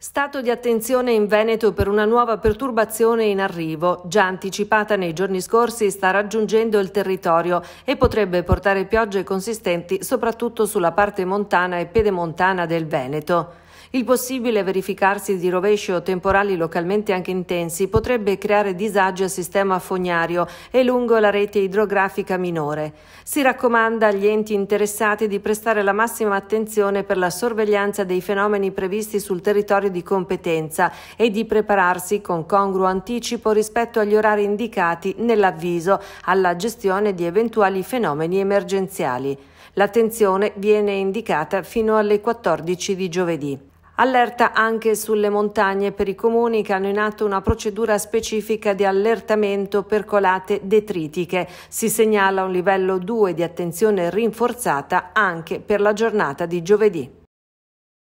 Stato di attenzione in Veneto per una nuova perturbazione in arrivo, già anticipata nei giorni scorsi, sta raggiungendo il territorio e potrebbe portare piogge consistenti soprattutto sulla parte montana e pedemontana del Veneto. Il possibile verificarsi di rovesci o temporali localmente anche intensi potrebbe creare disagi al sistema fognario e lungo la rete idrografica minore. Si raccomanda agli enti interessati di prestare la massima attenzione per la sorveglianza dei fenomeni previsti sul territorio di competenza e di prepararsi con congruo anticipo rispetto agli orari indicati nell'avviso alla gestione di eventuali fenomeni emergenziali. L'attenzione viene indicata fino alle 14 di giovedì. Allerta anche sulle montagne per i comuni che hanno in atto una procedura specifica di allertamento per colate detritiche. Si segnala un livello 2 di attenzione rinforzata anche per la giornata di giovedì.